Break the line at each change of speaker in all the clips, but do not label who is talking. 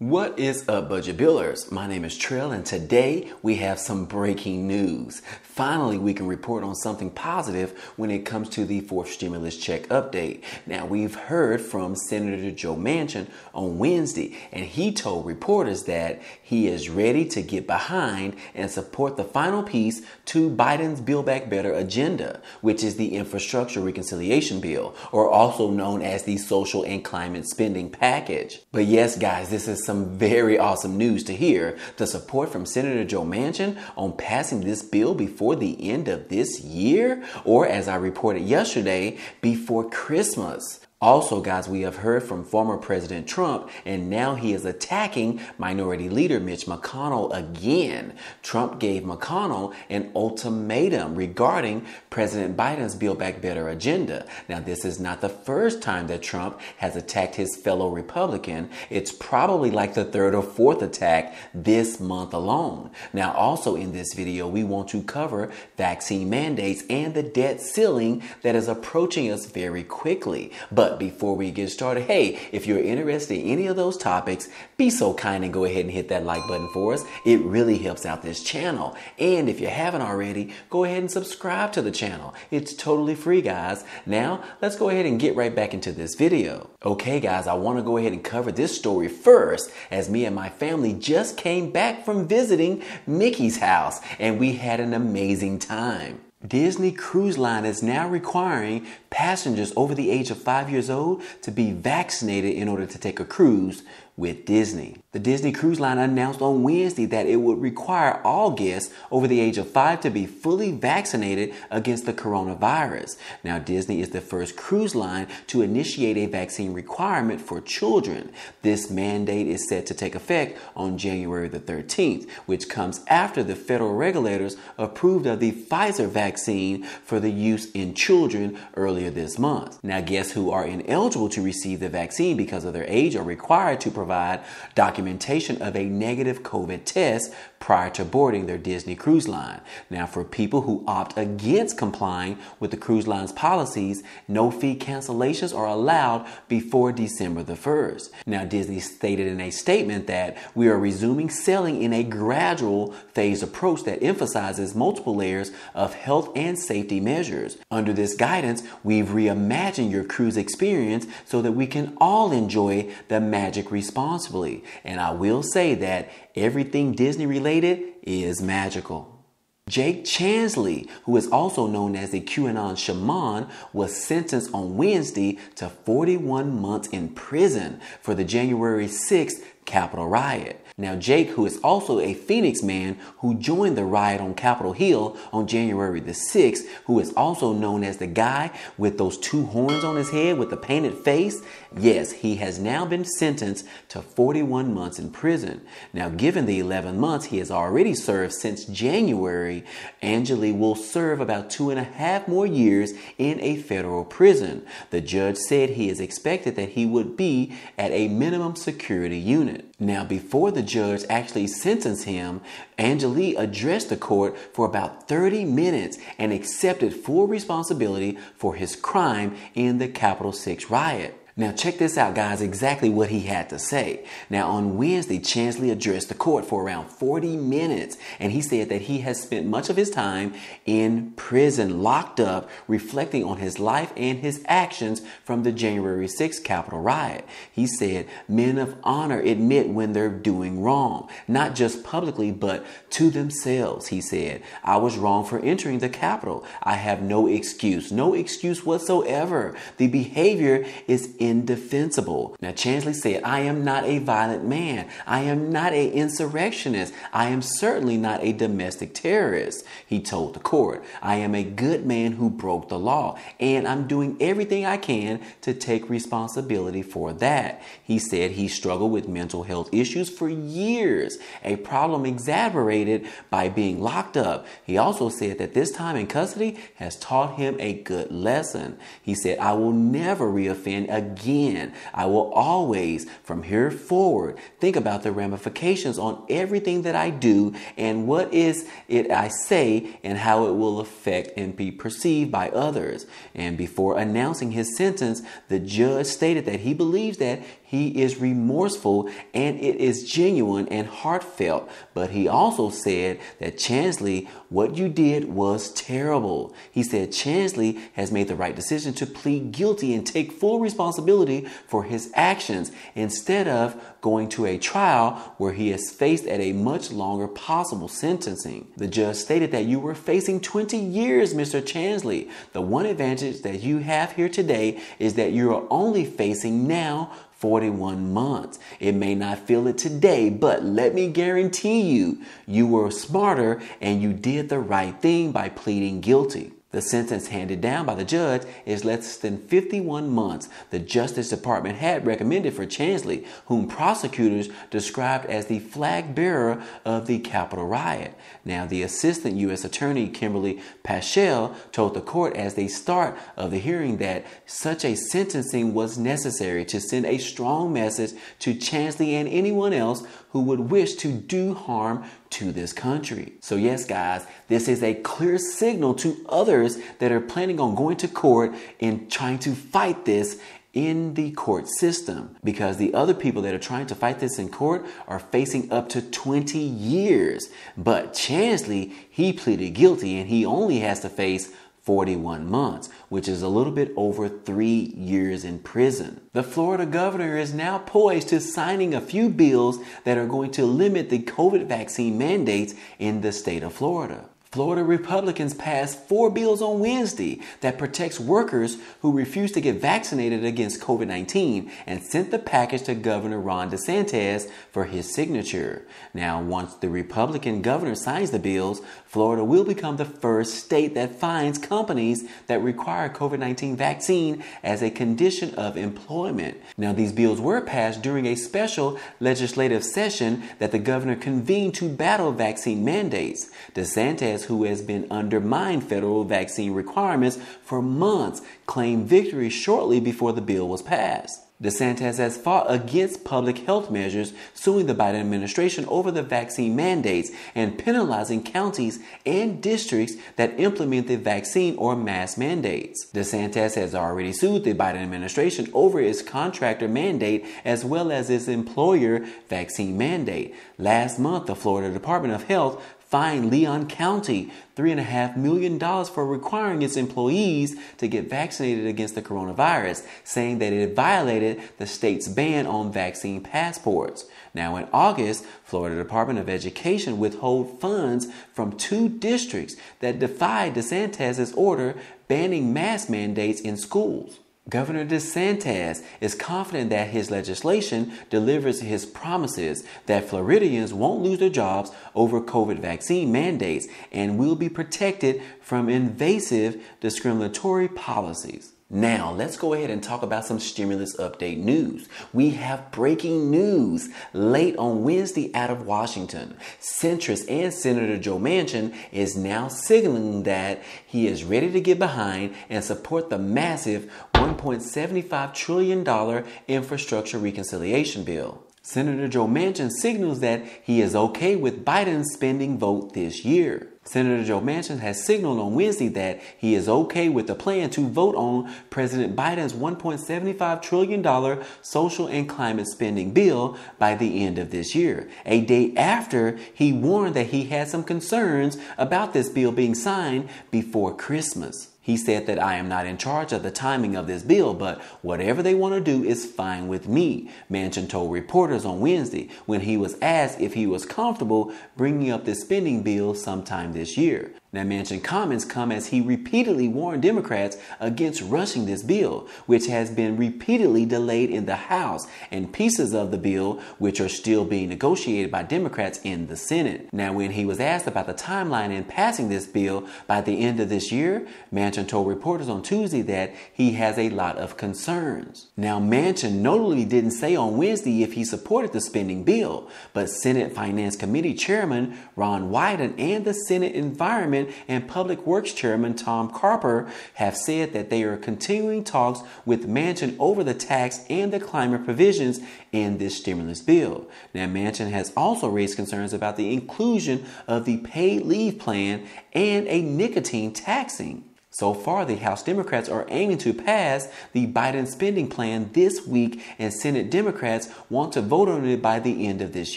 What is up, budget builders? My name is Trill, and today we have some breaking news. Finally, we can report on something positive when it comes to the fourth stimulus check update. Now, we've heard from Senator Joe Manchin on Wednesday, and he told reporters that he is ready to get behind and support the final piece to Biden's Build Back Better agenda, which is the Infrastructure Reconciliation Bill, or also known as the Social and Climate Spending Package. But yes, guys, this is some very awesome news to hear the support from Senator Joe Manchin on passing this bill before the end of this year, or as I reported yesterday, before Christmas. Also, guys, we have heard from former President Trump, and now he is attacking Minority Leader Mitch McConnell again. Trump gave McConnell an ultimatum regarding President Biden's Build Back Better agenda. Now, this is not the first time that Trump has attacked his fellow Republican. It's probably like the third or fourth attack this month alone. Now, also in this video, we want to cover vaccine mandates and the debt ceiling that is approaching us very quickly. But but before we get started, hey, if you're interested in any of those topics, be so kind and go ahead and hit that like button for us. It really helps out this channel. And if you haven't already, go ahead and subscribe to the channel. It's totally free, guys. Now, let's go ahead and get right back into this video. Okay, guys, I want to go ahead and cover this story first as me and my family just came back from visiting Mickey's house and we had an amazing time. Disney Cruise Line is now requiring passengers over the age of five years old to be vaccinated in order to take a cruise, with Disney. The Disney Cruise Line announced on Wednesday that it would require all guests over the age of five to be fully vaccinated against the coronavirus. Now, Disney is the first cruise line to initiate a vaccine requirement for children. This mandate is set to take effect on January the 13th, which comes after the federal regulators approved of the Pfizer vaccine for the use in children earlier this month. Now, guests who are ineligible to receive the vaccine because of their age are required to provide provide documentation of a negative COVID test prior to boarding their Disney cruise line. Now, for people who opt against complying with the cruise line's policies, no fee cancellations are allowed before December the 1st. Now, Disney stated in a statement that we are resuming sailing in a gradual phased approach that emphasizes multiple layers of health and safety measures. Under this guidance, we've reimagined your cruise experience so that we can all enjoy the magic responsibly. And I will say that everything Disney related related is magical. Jake Chansley, who is also known as the QAnon shaman, was sentenced on Wednesday to 41 months in prison for the January 6th Capitol riot. Now, Jake, who is also a Phoenix man who joined the riot on Capitol Hill on January the 6th, who is also known as the guy with those two horns on his head with the painted face, yes, he has now been sentenced to 41 months in prison. Now, given the 11 months he has already served since January, Angeli will serve about two and a half more years in a federal prison. The judge said he is expected that he would be at a minimum security unit. Now, before the judge actually sentenced him, Angelique addressed the court for about 30 minutes and accepted full responsibility for his crime in the Capitol 6 riot. Now, check this out, guys, exactly what he had to say. Now, on Wednesday, Chansley addressed the court for around 40 minutes, and he said that he has spent much of his time in prison, locked up, reflecting on his life and his actions from the January 6th Capitol riot. He said, Men of honor admit when they're doing wrong, not just publicly, but to themselves, he said. I was wrong for entering the Capitol. I have no excuse, no excuse whatsoever. The behavior is indefensible. Now, Chansley said, I am not a violent man. I am not an insurrectionist. I am certainly not a domestic terrorist, he told the court. I am a good man who broke the law, and I'm doing everything I can to take responsibility for that. He said he struggled with mental health issues for years, a problem exacerbated by being locked up. He also said that this time in custody has taught him a good lesson. He said, I will never reoffend again again. I will always, from here forward, think about the ramifications on everything that I do and what is it I say and how it will affect and be perceived by others. And before announcing his sentence, the judge stated that he believes that he is remorseful and it is genuine and heartfelt. But he also said that Chansley, what you did was terrible. He said Chansley has made the right decision to plead guilty and take full responsibility for his actions instead of going to a trial where he is faced at a much longer possible sentencing. The judge stated that you were facing 20 years, Mr. Chansley. The one advantage that you have here today is that you are only facing now 41 months. It may not feel it today, but let me guarantee you, you were smarter and you did the right thing by pleading guilty. The sentence handed down by the judge is less than 51 months the Justice Department had recommended for Chansley, whom prosecutors described as the flag bearer of the Capitol riot. Now, the Assistant U.S. Attorney Kimberly Paschal told the court as they start of the hearing that such a sentencing was necessary to send a strong message to Chansley and anyone else who would wish to do harm to this country. So, yes, guys, this is a clear signal to others that are planning on going to court and trying to fight this in the court system because the other people that are trying to fight this in court are facing up to 20 years. But Chansley, he pleaded guilty and he only has to face 41 months, which is a little bit over three years in prison. The Florida governor is now poised to signing a few bills that are going to limit the COVID vaccine mandates in the state of Florida. Florida Republicans passed four bills on Wednesday that protects workers who refuse to get vaccinated against COVID-19 and sent the package to Governor Ron DeSantis for his signature. Now, once the Republican governor signs the bills, Florida will become the first state that fines companies that require COVID-19 vaccine as a condition of employment. Now, these bills were passed during a special legislative session that the governor convened to battle vaccine mandates. DeSantis who has been undermined federal vaccine requirements for months, claimed victory shortly before the bill was passed. DeSantis has fought against public health measures, suing the Biden administration over the vaccine mandates and penalizing counties and districts that implement the vaccine or mask mandates. DeSantis has already sued the Biden administration over its contractor mandate as well as its employer vaccine mandate. Last month, the Florida Department of Health fined Leon County $3.5 million for requiring its employees to get vaccinated against the coronavirus, saying that it violated the state's ban on vaccine passports. Now, in August, Florida Department of Education withhold funds from two districts that defied DeSantis's order banning mask mandates in schools. Governor DeSantis is confident that his legislation delivers his promises that Floridians won't lose their jobs over COVID vaccine mandates and will be protected from invasive discriminatory policies. Now, let's go ahead and talk about some stimulus update news. We have breaking news late on Wednesday out of Washington. Centrist and Senator Joe Manchin is now signaling that he is ready to get behind and support the massive $1.75 trillion infrastructure reconciliation bill. Senator Joe Manchin signals that he is okay with Biden's spending vote this year. Senator Joe Manchin has signaled on Wednesday that he is okay with the plan to vote on President Biden's $1.75 trillion social and climate spending bill by the end of this year, a day after he warned that he had some concerns about this bill being signed before Christmas. He said that I am not in charge of the timing of this bill, but whatever they want to do is fine with me, Manchin told reporters on Wednesday when he was asked if he was comfortable bringing up the spending bill sometime this year. Now, Manchin comments come as he repeatedly warned Democrats against rushing this bill, which has been repeatedly delayed in the House, and pieces of the bill, which are still being negotiated by Democrats in the Senate. Now, when he was asked about the timeline in passing this bill by the end of this year, Manchin told reporters on Tuesday that he has a lot of concerns. Now, Manchin notably didn't say on Wednesday if he supported the spending bill, but Senate Finance Committee Chairman Ron Wyden and the Senate Environment and Public Works Chairman Tom Carper have said that they are continuing talks with Mansion over the tax and the climate provisions in this stimulus bill. Now, Mansion has also raised concerns about the inclusion of the paid leave plan and a nicotine taxing. So far, the House Democrats are aiming to pass the Biden spending plan this week, and Senate Democrats want to vote on it by the end of this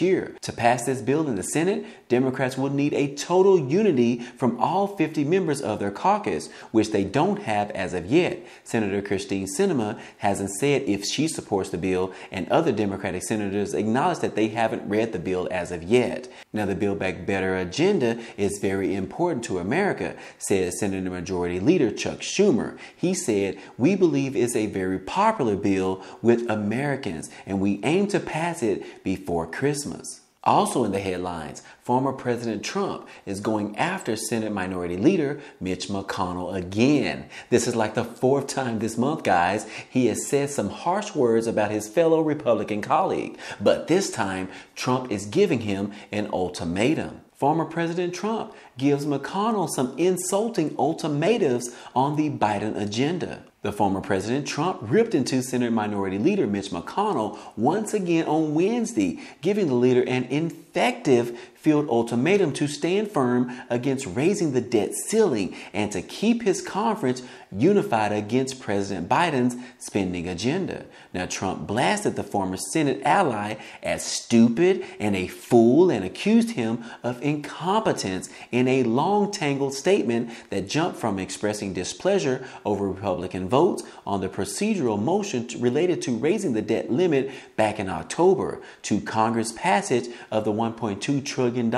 year. To pass this bill in the Senate, Democrats will need a total unity from all 50 members of their caucus, which they don't have as of yet. Senator Christine Sinema hasn't said if she supports the bill, and other Democratic senators acknowledge that they haven't read the bill as of yet. Now, the Build Back Better agenda is very important to America, says Senator Majority Leader Chuck Schumer. He said, We believe it's a very popular bill with Americans, and we aim to pass it before Christmas. Also in the headlines, former President Trump is going after Senate Minority Leader Mitch McConnell again. This is like the fourth time this month, guys. He has said some harsh words about his fellow Republican colleague, but this time Trump is giving him an ultimatum. Former President Trump gives McConnell some insulting ultimatums on the Biden agenda. The former President Trump ripped into Senate Minority Leader Mitch McConnell once again on Wednesday, giving the leader an effective field ultimatum to stand firm against raising the debt ceiling and to keep his conference unified against President Biden's spending agenda. Now, Trump blasted the former Senate ally as stupid and a fool and accused him of incompetence in in a long tangled statement that jumped from expressing displeasure over Republican votes on the procedural motion related to raising the debt limit back in October to Congress passage of the $1.2 trillion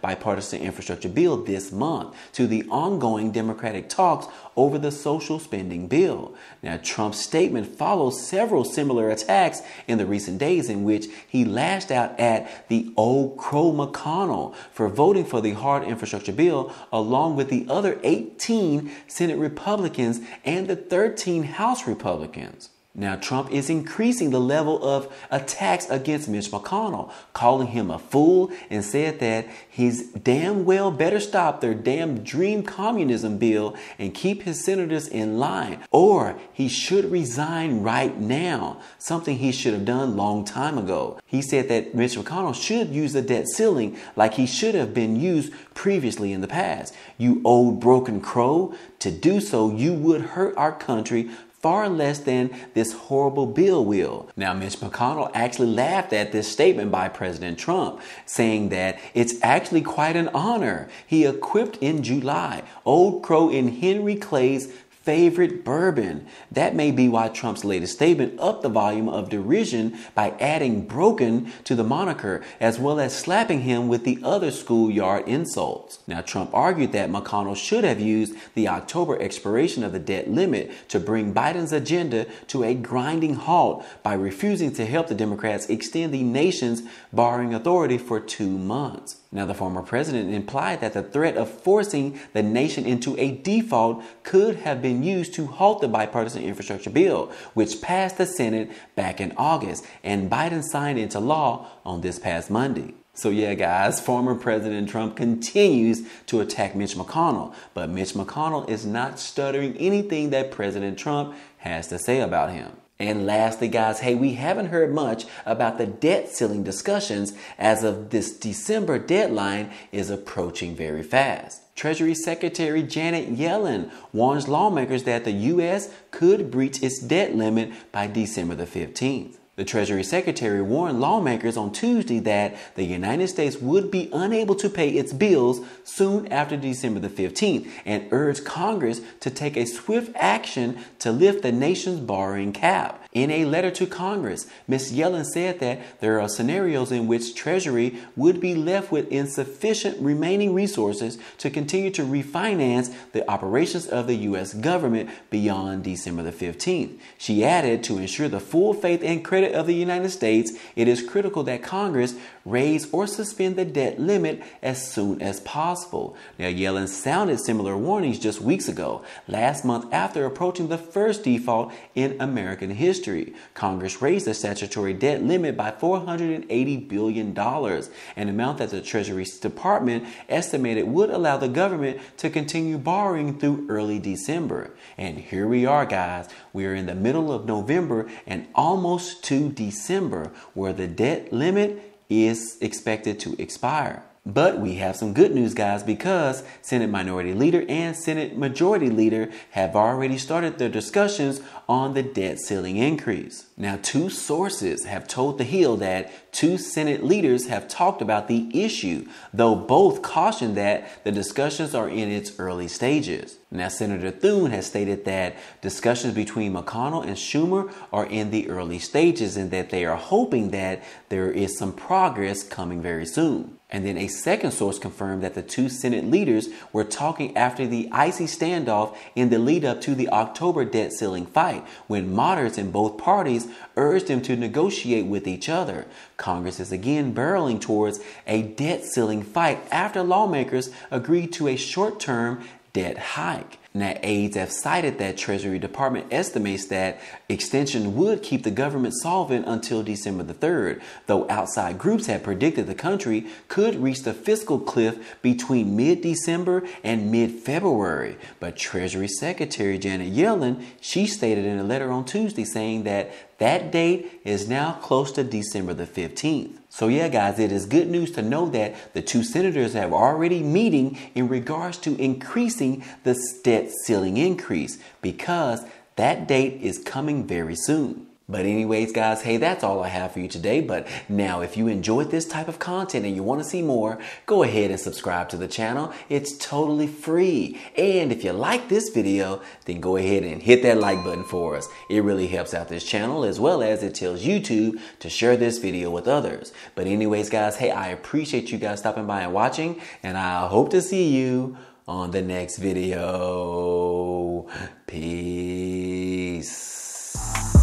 bipartisan infrastructure bill this month to the ongoing Democratic talks over the social spending bill. Now, Trump's statement follows several similar attacks in the recent days in which he lashed out at the old Crow McConnell for voting for the hard infrastructure such a bill, along with the other 18 Senate Republicans and the 13 House Republicans. Now, Trump is increasing the level of attacks against Mitch McConnell, calling him a fool and said that he's damn well better stop their damn dream communism bill and keep his senators in line, or he should resign right now, something he should have done long time ago. He said that Mitch McConnell should use the debt ceiling like he should have been used previously in the past. You old broken crow, to do so, you would hurt our country far less than this horrible bill will. Now, Mitch McConnell actually laughed at this statement by President Trump, saying that it's actually quite an honor. He equipped in July Old Crow in Henry Clay's favorite bourbon. That may be why Trump's latest statement upped the volume of derision by adding broken to the moniker, as well as slapping him with the other schoolyard insults. Now, Trump argued that McConnell should have used the October expiration of the debt limit to bring Biden's agenda to a grinding halt by refusing to help the Democrats extend the nation's borrowing authority for two months. Now, the former president implied that the threat of forcing the nation into a default could have been used to halt the bipartisan infrastructure bill, which passed the Senate back in August, and Biden signed into law on this past Monday. So, yeah, guys, former President Trump continues to attack Mitch McConnell, but Mitch McConnell is not stuttering anything that President Trump has to say about him. And lastly, guys, hey, we haven't heard much about the debt ceiling discussions as of this December deadline is approaching very fast. Treasury Secretary Janet Yellen warns lawmakers that the U.S. could breach its debt limit by December the 15th. The Treasury Secretary warned lawmakers on Tuesday that the United States would be unable to pay its bills soon after December the 15th and urged Congress to take a swift action to lift the nation's borrowing cap. In a letter to Congress, Ms. Yellen said that there are scenarios in which Treasury would be left with insufficient remaining resources to continue to refinance the operations of the U.S. government beyond December the 15th. She added, to ensure the full faith and credit of the United States, it is critical that Congress raise or suspend the debt limit as soon as possible. Now, Yellen sounded similar warnings just weeks ago, last month after approaching the first default in American history. Congress raised the statutory debt limit by $480 billion, an amount that the Treasury Department estimated would allow the government to continue borrowing through early December. And here we are, guys. We are in the middle of November and almost to December, where the debt limit is expected to expire. But we have some good news, guys, because Senate Minority Leader and Senate Majority Leader have already started their discussions on the debt ceiling increase. Now, two sources have told The Hill that two Senate leaders have talked about the issue, though both cautioned that the discussions are in its early stages. Now, Senator Thune has stated that discussions between McConnell and Schumer are in the early stages and that they are hoping that there is some progress coming very soon. And then a second source confirmed that the two Senate leaders were talking after the icy standoff in the lead up to the October debt ceiling fight, when moderates in both parties urged them to negotiate with each other. Congress is again barreling towards a debt ceiling fight after lawmakers agreed to a short term debt hike. Now, aides have cited that Treasury Department estimates that extension would keep the government solvent until December the 3rd, though outside groups have predicted the country could reach the fiscal cliff between mid-December and mid-February. But Treasury Secretary Janet Yellen, she stated in a letter on Tuesday saying that that date is now close to December the 15th. So, yeah, guys, it is good news to know that the two senators have already meeting in regards to increasing the debt ceiling increase because that date is coming very soon. But anyways, guys, hey, that's all I have for you today. But now, if you enjoyed this type of content and you want to see more, go ahead and subscribe to the channel. It's totally free. And if you like this video, then go ahead and hit that like button for us. It really helps out this channel as well as it tells YouTube to share this video with others. But anyways, guys, hey, I appreciate you guys stopping by and watching and I hope to see you on the next video. Peace.